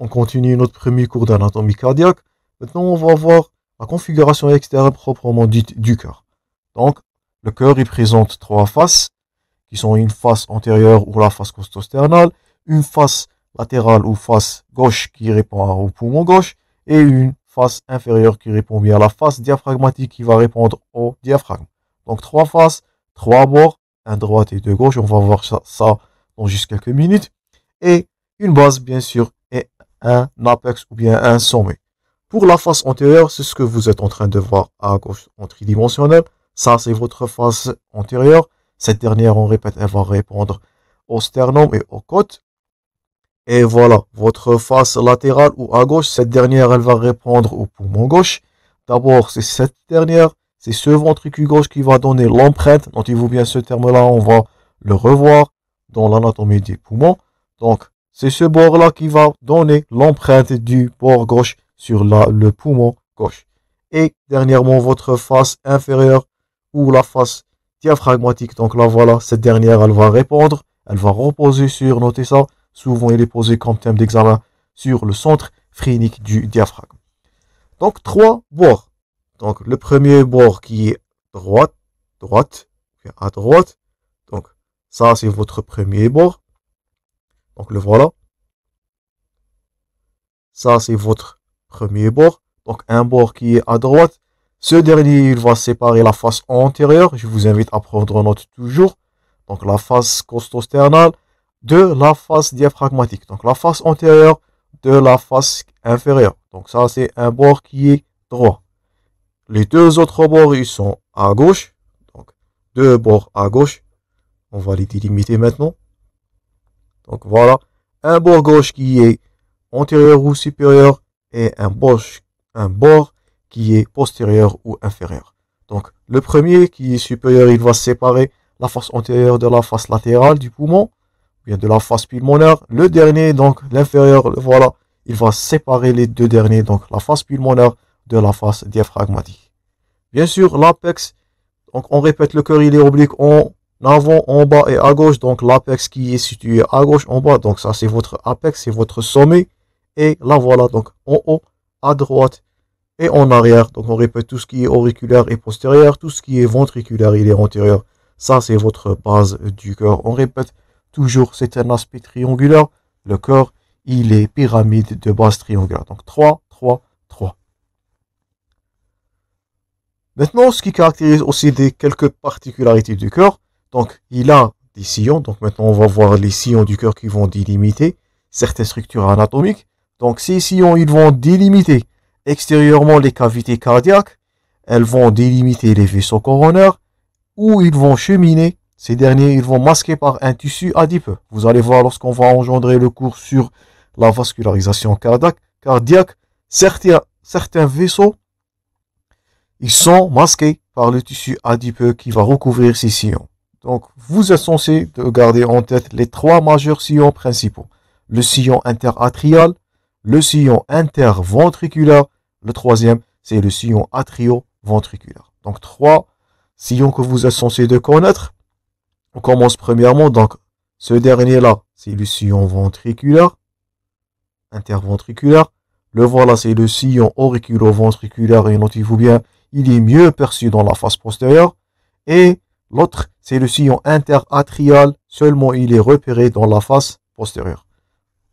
On continue notre premier cours d'anatomie cardiaque. Maintenant, on va voir la configuration externe proprement dite du cœur. Donc, le cœur, il présente trois faces, qui sont une face antérieure ou la face costosternale, une face latérale ou face gauche qui répond au poumon gauche, et une face inférieure qui répond bien à la face diaphragmatique qui va répondre au diaphragme. Donc, trois faces, trois bords, un droit et deux gauche. On va voir ça, dans juste quelques minutes. Et une base bien sûr et un apex ou bien un sommet. Pour la face antérieure, c'est ce que vous êtes en train de voir à gauche en tridimensionnel. Ça, c'est votre face antérieure. Cette dernière, on répète, elle va répondre au sternum et aux côtes. Et voilà, votre face latérale ou à gauche, cette dernière, elle va répondre au poumon gauche. D'abord, c'est cette dernière, c'est ce ventricule gauche qui va donner l'empreinte. il vous bien ce terme-là, on va le revoir dans l'anatomie des poumons. Donc, c'est ce bord-là qui va donner l'empreinte du bord gauche sur la, le poumon gauche. Et dernièrement, votre face inférieure ou la face diaphragmatique. Donc là, voilà, cette dernière, elle va répondre. Elle va reposer sur, notez ça, souvent il est posé comme thème d'examen, sur le centre phrénique du diaphragme. Donc trois bords. Donc le premier bord qui est droite, droite, à droite. Donc ça, c'est votre premier bord. Donc le voilà. Ça, c'est votre premier bord. Donc un bord qui est à droite. Ce dernier, il va séparer la face antérieure. Je vous invite à prendre note toujours. Donc la face costosternale de la face diaphragmatique. Donc la face antérieure de la face inférieure. Donc ça, c'est un bord qui est droit. Les deux autres bords, ils sont à gauche. Donc deux bords à gauche. On va les délimiter maintenant. Donc voilà, un bord gauche qui est antérieur ou supérieur et un bord, un bord qui est postérieur ou inférieur. Donc le premier qui est supérieur, il va séparer la face antérieure de la face latérale du poumon, bien de la face pulmonaire. Le dernier, donc l'inférieur, voilà, il va séparer les deux derniers, donc la face pulmonaire de la face diaphragmatique. Bien sûr, l'apex, donc on répète, le cœur il est oblique avant en bas et à gauche, donc l'apex qui est situé à gauche, en bas, donc ça c'est votre apex, c'est votre sommet. Et la voilà, donc en haut, à droite et en arrière. Donc on répète tout ce qui est auriculaire et postérieur, tout ce qui est ventriculaire il est antérieur. Ça c'est votre base du cœur. On répète toujours, c'est un aspect triangulaire. Le cœur, il est pyramide de base triangulaire. Donc 3, 3, 3. Maintenant, ce qui caractérise aussi des quelques particularités du cœur, donc, il a des sillons. Donc, maintenant, on va voir les sillons du cœur qui vont délimiter certaines structures anatomiques. Donc, ces sillons, ils vont délimiter extérieurement les cavités cardiaques. Elles vont délimiter les vaisseaux coronaires où ils vont cheminer. Ces derniers, ils vont masquer par un tissu adipeux. Vous allez voir lorsqu'on va engendrer le cours sur la vascularisation cardiaque, cardiaque certains, certains vaisseaux, ils sont masqués par le tissu adipeux qui va recouvrir ces sillons. Donc, vous êtes censé de garder en tête les trois majeurs sillons principaux. Le sillon interatrial, le sillon interventriculaire, le troisième, c'est le sillon atrioventriculaire. Donc, trois sillons que vous êtes censé de connaître. On commence premièrement, donc, ce dernier-là, c'est le sillon ventriculaire, interventriculaire. Le voilà, c'est le sillon auriculo-ventriculaire, et notez-vous bien, il est mieux perçu dans la face postérieure. Et L'autre, c'est le sillon interatrial, seulement il est repéré dans la face postérieure.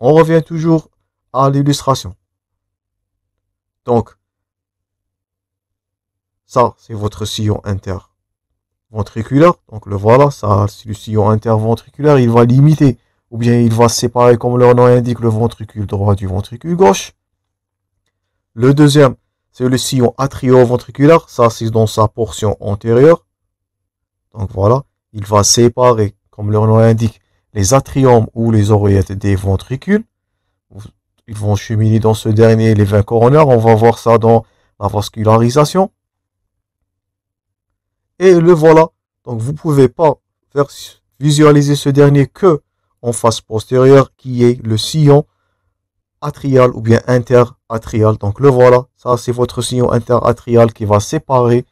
On revient toujours à l'illustration. Donc, ça, c'est votre sillon interventriculaire. Donc, le voilà, ça, c'est le sillon interventriculaire. Il va limiter, ou bien il va séparer, comme leur nom indique, le ventricule droit du ventricule gauche. Le deuxième, c'est le sillon atrioventriculaire. Ça, c'est dans sa portion antérieure. Donc voilà, il va séparer, comme le nom l'indique, les atriums ou les oreillettes des ventricules. Ils vont cheminer dans ce dernier les 20 coronaires. On va voir ça dans la vascularisation. Et le voilà. Donc vous ne pouvez pas faire visualiser ce dernier que en face postérieure qui est le sillon atrial ou bien interatrial. Donc le voilà, ça c'est votre sillon interatrial qui va séparer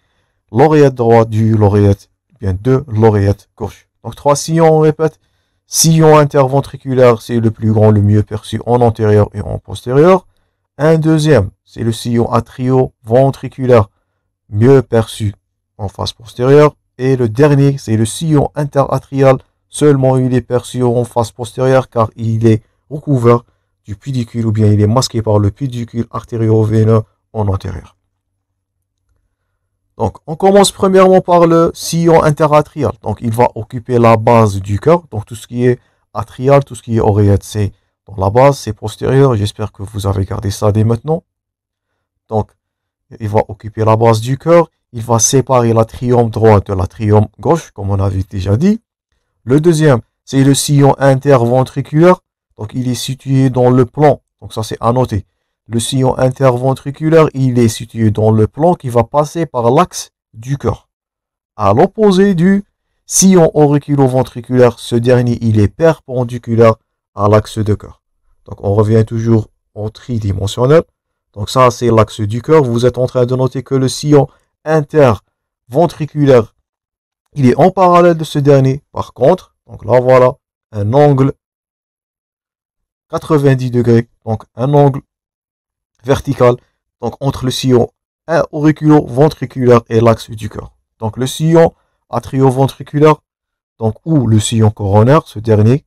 l'oreillette droite du l'oreillette de deux gauche. Donc trois sillons, on répète. Sillon interventriculaire, c'est le plus grand, le mieux perçu en antérieur et en postérieur. Un deuxième, c'est le sillon atrioventriculaire, ventriculaire mieux perçu en face postérieure. Et le dernier, c'est le sillon interatrial, seulement il est perçu en face postérieure car il est recouvert du pédicule ou bien il est masqué par le pédicule artério-veineux en antérieur. Donc, on commence premièrement par le sillon interatrial. Donc, il va occuper la base du cœur. Donc, tout ce qui est atrial, tout ce qui est oreillette, c'est dans la base, c'est postérieur. J'espère que vous avez gardé ça dès maintenant. Donc, il va occuper la base du cœur. Il va séparer l'atrium droite de l'atrium gauche, comme on avait déjà dit. Le deuxième, c'est le sillon interventriculaire. Donc, il est situé dans le plan. Donc, ça, c'est à noter. Le sillon interventriculaire, il est situé dans le plan qui va passer par l'axe du cœur. À l'opposé du sillon auriculoventriculaire, ce dernier, il est perpendiculaire à l'axe du cœur. Donc, on revient toujours en tridimensionnel. Donc, ça, c'est l'axe du cœur. Vous êtes en train de noter que le sillon interventriculaire, il est en parallèle de ce dernier. Par contre, donc là, voilà, un angle 90 degrés, donc un angle Vertical, donc entre le sillon auriculo-ventriculaire et l'axe du cœur. Donc le sillon atrioventriculaire, donc ou le sillon coronaire, ce dernier,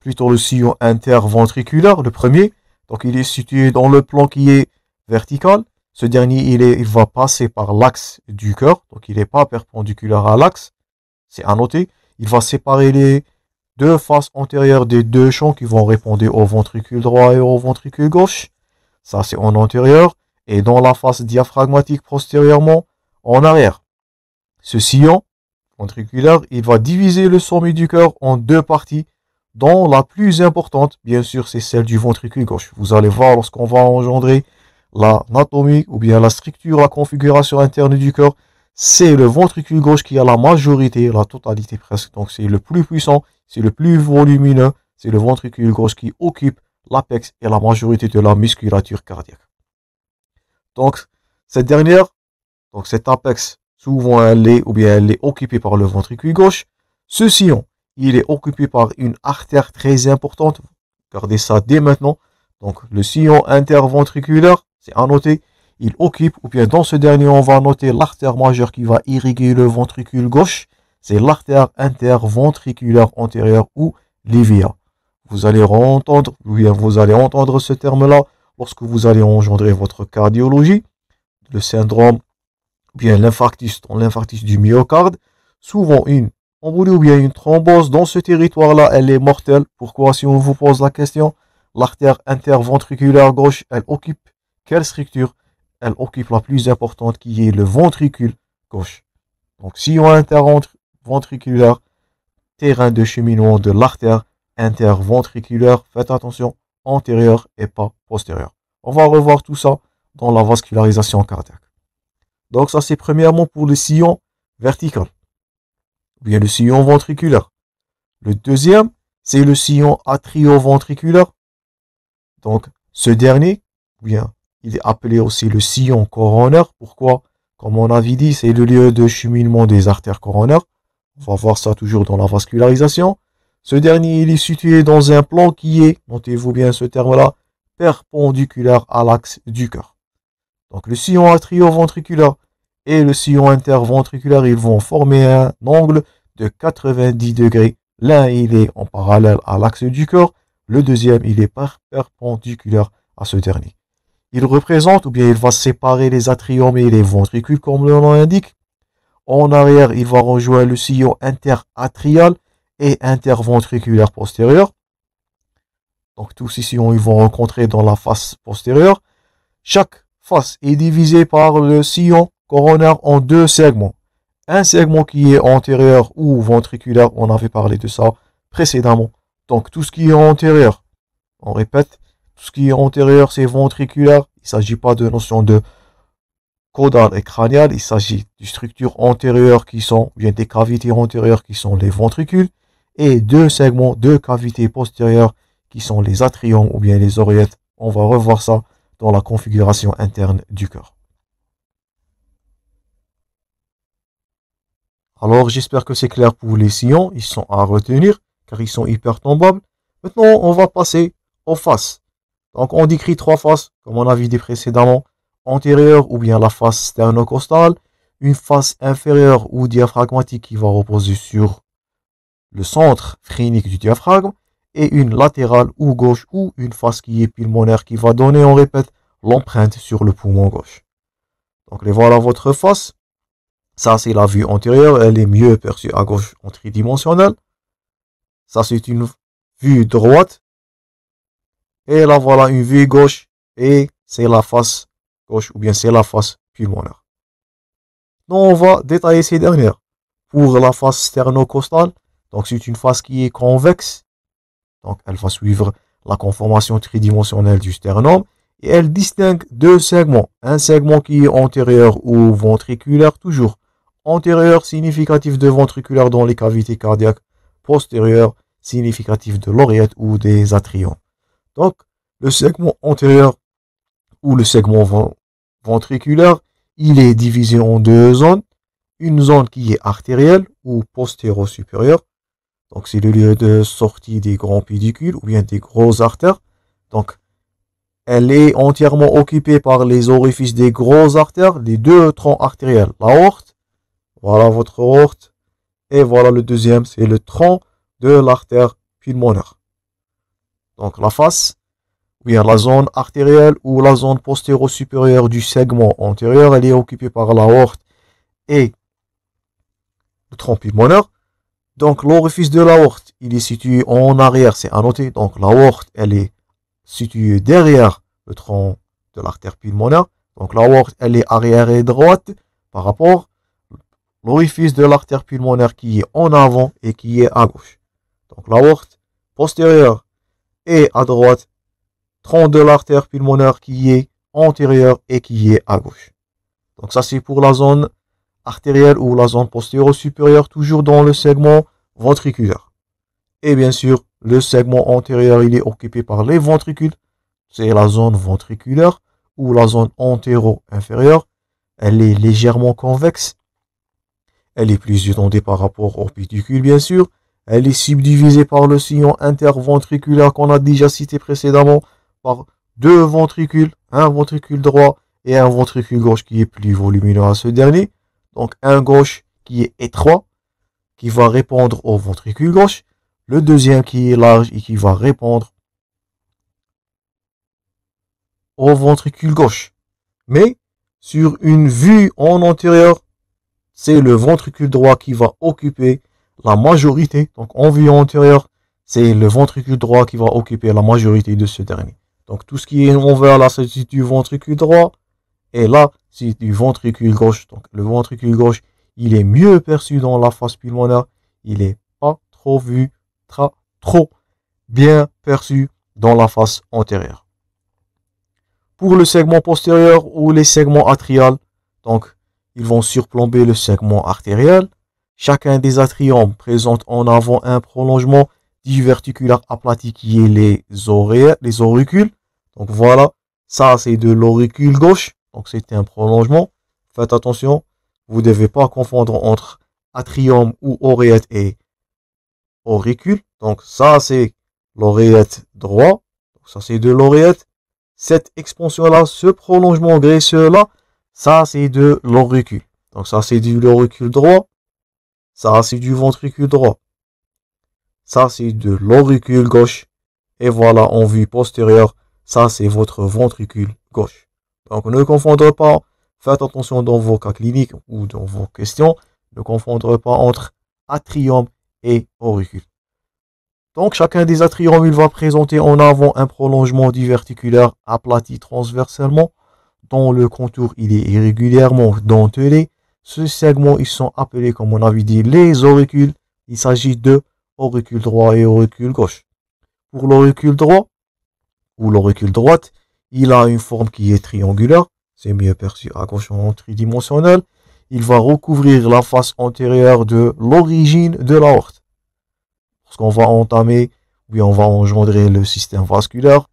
plutôt le sillon interventriculaire, le premier, donc il est situé dans le plan qui est vertical. Ce dernier, il, est, il va passer par l'axe du cœur, donc il n'est pas perpendiculaire à l'axe, c'est à noter. Il va séparer les, deux faces antérieures des deux champs qui vont répondre au ventricule droit et au ventricule gauche. Ça, c'est en antérieur. Et dans la face diaphragmatique postérieurement, en arrière. Ce sillon ventriculaire, il va diviser le sommet du cœur en deux parties, dont la plus importante, bien sûr, c'est celle du ventricule gauche. Vous allez voir lorsqu'on va engendrer l'anatomie ou bien la structure, la configuration interne du cœur, c'est le ventricule gauche qui a la majorité, la totalité presque. Donc c'est le plus puissant, c'est le plus volumineux, c'est le ventricule gauche qui occupe l'apex et la majorité de la musculature cardiaque. Donc, cette dernière, donc cet apex, souvent elle est, ou bien elle est occupée par le ventricule gauche. Ce sillon, il est occupé par une artère très importante. Regardez ça dès maintenant. Donc, le sillon interventriculaire, c'est à noter, il occupe, ou bien dans ce dernier, on va noter l'artère majeure qui va irriguer le ventricule gauche c'est l'artère interventriculaire antérieure ou l'IVA. Vous allez entendre, vous allez entendre ce terme-là lorsque vous allez engendrer votre cardiologie, le syndrome, bien l'infarctus, l'infarctus du myocarde, souvent une embolie ou bien une thrombose dans ce territoire-là, elle est mortelle. Pourquoi si on vous pose la question, l'artère interventriculaire gauche, elle occupe quelle structure Elle occupe la plus importante qui est le ventricule gauche. Donc si on interrompt ventriculaire, terrain de cheminement de l'artère interventriculaire, faites attention, antérieur et pas postérieur. On va revoir tout ça dans la vascularisation cardiaque. Donc ça c'est premièrement pour le sillon vertical, ou bien le sillon ventriculaire. Le deuxième, c'est le sillon atrioventriculaire. Donc ce dernier, ou bien il est appelé aussi le sillon coronaire. Pourquoi Comme on avait dit, c'est le lieu de cheminement des artères coronaires. On va voir ça toujours dans la vascularisation. Ce dernier, il est situé dans un plan qui est, notez-vous bien ce terme-là, perpendiculaire à l'axe du cœur. Donc le sillon atrioventriculaire et le sillon interventriculaire, ils vont former un angle de 90 degrés. L'un, il est en parallèle à l'axe du cœur, le deuxième, il est perpendiculaire à ce dernier. Il représente, ou bien il va séparer les atriomes et les ventricules, comme le nom l'indique, en arrière, il va rejoindre le sillon interatrial et interventriculaire postérieur. Donc tous ces sillons, ils vont rencontrer dans la face postérieure. Chaque face est divisée par le sillon coronaire en deux segments. Un segment qui est antérieur ou ventriculaire, on avait parlé de ça précédemment. Donc tout ce qui est antérieur, on répète, tout ce qui est antérieur, c'est ventriculaire. Il ne s'agit pas de notion de et il s'agit des structures antérieures qui sont, bien des cavités antérieures qui sont les ventricules, et deux segments, deux cavités postérieures qui sont les atriums ou bien les oreillettes. On va revoir ça dans la configuration interne du cœur. Alors j'espère que c'est clair pour les sillons, ils sont à retenir car ils sont hyper tombables. Maintenant on va passer aux faces. Donc on décrit trois faces comme on a vu précédemment antérieure ou bien la face sternocostale, une face inférieure ou diaphragmatique qui va reposer sur le centre phrénique du diaphragme, et une latérale ou gauche ou une face qui est pulmonaire qui va donner, on répète, l'empreinte sur le poumon gauche. Donc les voilà votre face. Ça c'est la vue antérieure, elle est mieux perçue à gauche en tridimensionnel. Ça c'est une vue droite. Et là voilà une vue gauche et c'est la face ou bien c'est la face pulmonaire. Donc on va détailler ces dernières. Pour la face sternocostale, donc c'est une face qui est convexe, donc elle va suivre la conformation tridimensionnelle du sternum et elle distingue deux segments. Un segment qui est antérieur ou ventriculaire toujours. Antérieur significatif de ventriculaire dans les cavités cardiaques. Postérieur significatif de l'oreillette ou des atriums. Donc, le segment antérieur ou le segment ventriculaire, il est divisé en deux zones. Une zone qui est artérielle ou postéro-supérieure. Donc, c'est le lieu de sortie des grands pédicules ou bien des grosses artères. Donc, elle est entièrement occupée par les orifices des grosses artères, les deux troncs artériels. L'aorte, voilà votre horte Et voilà le deuxième, c'est le tronc de l'artère pulmonaire. Donc, la face, ou la zone artérielle ou la zone postéro-supérieure du segment antérieur, elle est occupée par l'aorte et le tronc pulmonaire. Donc l'orifice de l'aorte, il est situé en arrière, c'est à noter. Donc l'aorte, elle est située derrière le tronc de l'artère pulmonaire. Donc l'aorte, elle est arrière et droite par rapport l'orifice de l'artère pulmonaire qui est en avant et qui est à gauche. Donc l'aorte postérieure est à droite de l'artère pulmonaire qui est antérieure et qui est à gauche. Donc ça c'est pour la zone artérielle ou la zone postéro supérieure, toujours dans le segment ventriculaire. Et bien sûr, le segment antérieur, il est occupé par les ventricules. C'est la zone ventriculaire ou la zone antéro-inférieure. Elle est légèrement convexe. Elle est plus étendue par rapport au pédicule, bien sûr. Elle est subdivisée par le sillon interventriculaire qu'on a déjà cité précédemment, par deux ventricules, un ventricule droit et un ventricule gauche qui est plus volumineux à ce dernier. Donc un gauche qui est étroit, qui va répondre au ventricule gauche, le deuxième qui est large et qui va répondre au ventricule gauche. Mais sur une vue en antérieur, c'est le ventricule droit qui va occuper la majorité. Donc en vue antérieure, c'est le ventricule droit qui va occuper la majorité de ce dernier. Donc tout ce qui est envers là, c'est du ventricule droit. Et là, c'est du ventricule gauche. Donc le ventricule gauche, il est mieux perçu dans la face pulmonaire. Il n'est pas trop vu, trop bien perçu dans la face antérieure. Pour le segment postérieur ou les segments atriales, donc ils vont surplomber le segment artériel. Chacun des atriums présente en avant un prolongement diverticulaire aplati qui est les, les auricules. Donc voilà, ça c'est de l'auricule gauche, donc c'était un prolongement. Faites attention, vous ne devez pas confondre entre atrium ou oreillette et auricule. Donc ça c'est l'oreillette droit, donc, ça c'est de l'oreillette. Cette expansion-là, ce prolongement graisseux-là, ça c'est de l'auricule. Donc ça c'est du l'auricule droit, ça c'est du ventricule droit. Ça c'est de l'auricule gauche. Et voilà en vue postérieure ça, c'est votre ventricule gauche. Donc, ne confondre pas, faites attention dans vos cas cliniques ou dans vos questions, ne confondre pas entre atrium et auricule. Donc, chacun des atriums, il va présenter en avant un prolongement diverticulaire aplati transversalement, dont le contour, il est irrégulièrement dentelé. Ce segment, ils sont appelés, comme on avait dit, les auricules. Il s'agit de auricule droit et auricule gauche. Pour l'auricule droit, ou droite. Il a une forme qui est triangulaire, c'est mieux perçu à gauche en tridimensionnel. Il va recouvrir la face antérieure de l'origine de l'aorte. Ce qu'on va entamer, oui, on va engendrer le système vasculaire.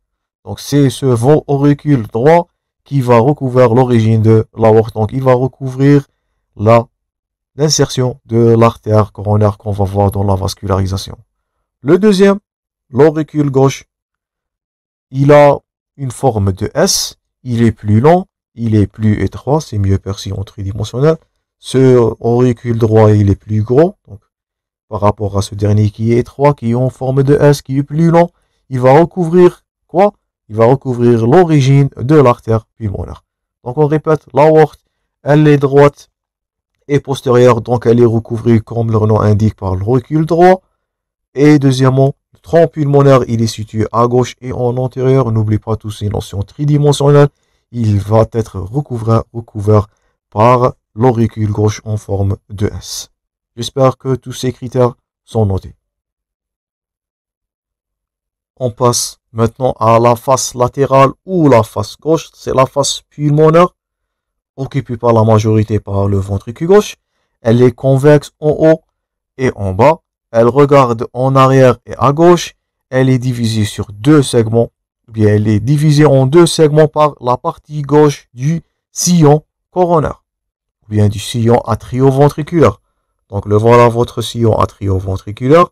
Donc c'est ce auricule droit qui va recouvrir l'origine de l'aorte. Donc il va recouvrir la l'insertion de l'artère coronaire qu'on va voir dans la vascularisation. Le deuxième, l'auricule gauche il a une forme de S, il est plus long, il est plus étroit, c'est mieux perçu en tridimensionnel. Ce auricule droit, il est plus gros, donc par rapport à ce dernier qui est étroit, qui est en forme de S, qui est plus long, il va recouvrir quoi Il va recouvrir l'origine de l'artère pulmonaire. Donc on répète, l'aorte, elle est droite et postérieure, donc elle est recouvrée comme le nom indique par le recul droit. Et deuxièmement, le tronc pulmonaire, il est situé à gauche et en antérieur. N'oublie pas tous ces notions tridimensionnelles. Il va être recouvert, recouvert par l'auricule gauche en forme de S. J'espère que tous ces critères sont notés. On passe maintenant à la face latérale ou la face gauche. C'est la face pulmonaire, occupée par la majorité par le ventricule gauche. Elle est convexe en haut et en bas elle regarde en arrière et à gauche, elle est divisée sur deux segments, bien elle est divisée en deux segments par la partie gauche du sillon coronaire, ou bien du sillon atrioventriculaire. Donc le voilà votre sillon atrioventriculaire.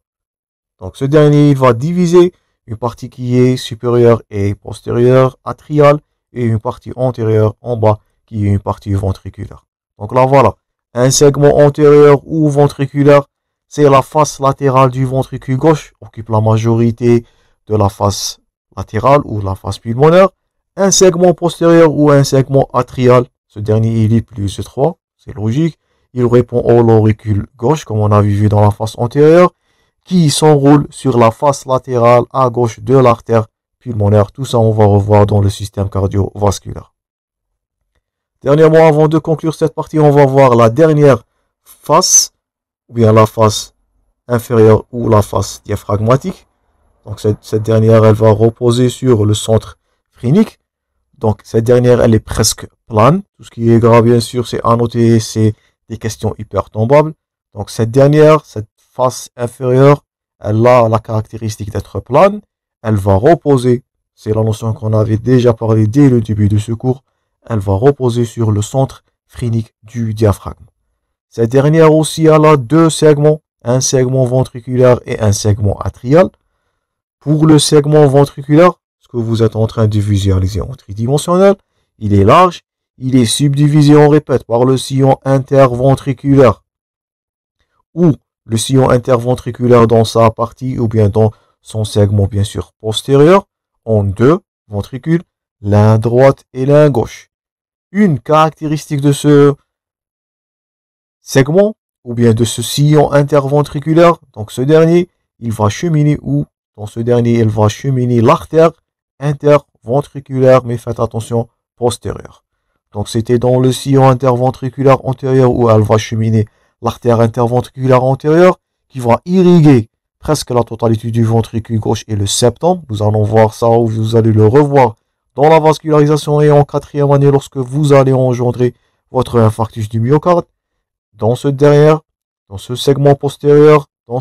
Donc ce dernier il va diviser une partie qui est supérieure et postérieure atriale et une partie antérieure en bas qui est une partie ventriculaire. Donc là voilà, un segment antérieur ou ventriculaire c'est la face latérale du ventricule gauche, occupe la majorité de la face latérale ou la face pulmonaire, un segment postérieur ou un segment atrial, ce dernier il est plus 3, c'est logique, il répond au l'auricule gauche, comme on a vu dans la face antérieure, qui s'enroule sur la face latérale à gauche de l'artère pulmonaire. Tout ça, on va revoir dans le système cardiovasculaire. Dernièrement, avant de conclure cette partie, on va voir la dernière face ou bien la face inférieure ou la face diaphragmatique. Donc cette, dernière, elle va reposer sur le centre phrénique. Donc cette dernière, elle est presque plane. Tout ce qui est grave, bien sûr, c'est à noter, c'est des questions hyper tombables. Donc cette dernière, cette face inférieure, elle a la caractéristique d'être plane. Elle va reposer, c'est la notion qu'on avait déjà parlé dès le début de ce cours, elle va reposer sur le centre phrénique du diaphragme. Cette dernière aussi a là deux segments, un segment ventriculaire et un segment atrial. Pour le segment ventriculaire, ce que vous êtes en train de visualiser en tridimensionnel, il est large, il est subdivisé, on répète, par le sillon interventriculaire ou le sillon interventriculaire dans sa partie ou bien dans son segment bien sûr postérieur en deux ventricules, l'un droite et l'un gauche. Une caractéristique de ce segment ou bien de ce sillon interventriculaire. Donc ce dernier, il va cheminer ou Dans ce dernier, il va cheminer l'artère interventriculaire, mais faites attention, postérieure. Donc c'était dans le sillon interventriculaire antérieur où elle va cheminer l'artère interventriculaire antérieure qui va irriguer presque la totalité du ventricule gauche et le septum. Nous allons voir ça ou vous allez le revoir dans la vascularisation et en quatrième année lorsque vous allez engendrer votre infarctus du myocarde dans ce derrière, dans ce segment postérieur, dans,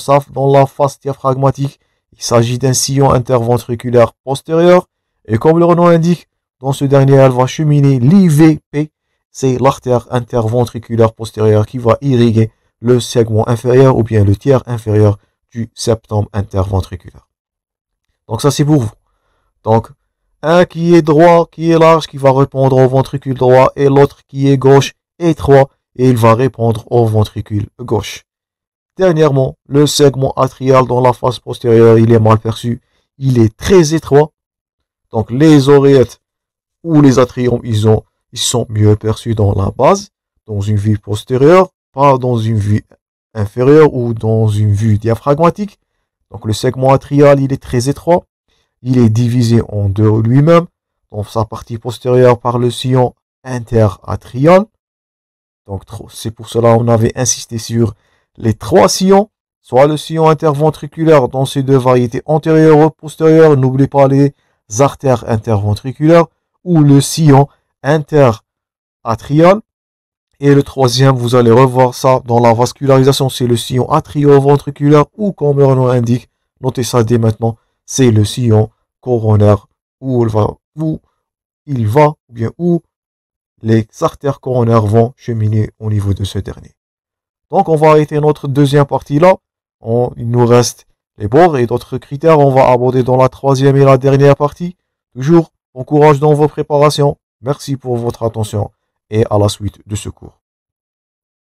la face diaphragmatique. Il s'agit d'un sillon interventriculaire postérieur et comme le renom l'indique, dans ce dernier, elle va cheminer l'IVP, c'est l'artère interventriculaire postérieure qui va irriguer le segment inférieur ou bien le tiers inférieur du septum interventriculaire. Donc ça c'est pour vous. Donc un qui est droit, qui est large, qui va répondre au ventricule droit et l'autre qui est gauche, étroit, et il va répondre au ventricule gauche. Dernièrement, le segment atrial dans la face postérieure, il est mal perçu. Il est très étroit. Donc les oreillettes ou les atriums, ils, ont, ils sont mieux perçus dans la base, dans une vue postérieure, pas dans une vue inférieure ou dans une vue diaphragmatique. Donc le segment atrial, il est très étroit. Il est divisé en deux lui-même, dans sa partie postérieure par le sillon interatrial donc, c'est pour cela qu'on avait insisté sur les trois sillons, soit le sillon interventriculaire dans ces deux variétés antérieures ou postérieures, n'oubliez pas les artères interventriculaires, ou le sillon interatrial. Et le troisième, vous allez revoir ça dans la vascularisation, c'est le sillon atrioventriculaire, ou comme on nom indique, notez ça dès maintenant, c'est le sillon coronaire, où il va, où il va, ou bien où les artères coronaires vont cheminer au niveau de ce dernier. Donc on va arrêter notre deuxième partie là. il nous reste les bords et d'autres critères. On va aborder dans la troisième et la dernière partie. Toujours, bon courage dans vos préparations. Merci pour votre attention et à la suite de ce cours.